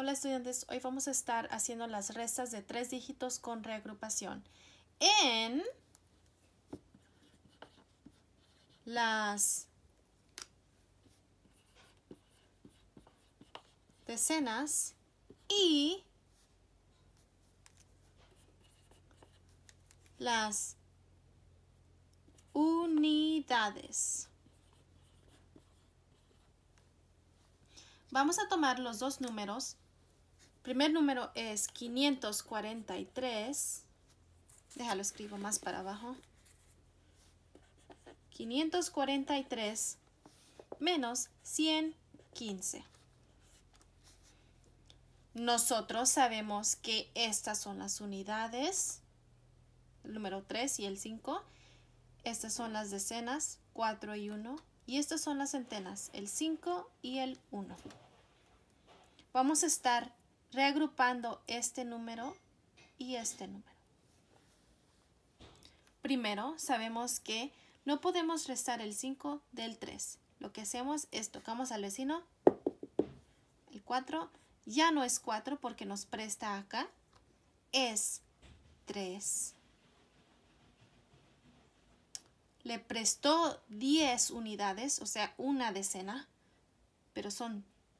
Hola estudiantes, hoy vamos a estar haciendo las restas de tres dígitos con reagrupación en las decenas y las unidades. Vamos a tomar los dos números primer número es 543. Déjalo escribo más para abajo. 543 menos 115. Nosotros sabemos que estas son las unidades, el número 3 y el 5. Estas son las decenas, 4 y 1. Y estas son las centenas, el 5 y el 1. Vamos a estar reagrupando este número y este número. Primero, sabemos que no podemos restar el 5 del 3. Lo que hacemos es tocamos al vecino, el 4, ya no es 4 porque nos presta acá, es 3. Le prestó 10 unidades, o sea, una decena, pero son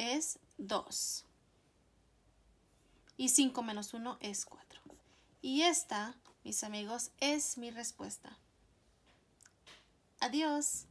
es 2. Y 5 menos 1 es 4. Y esta, mis amigos, es mi respuesta. Adiós.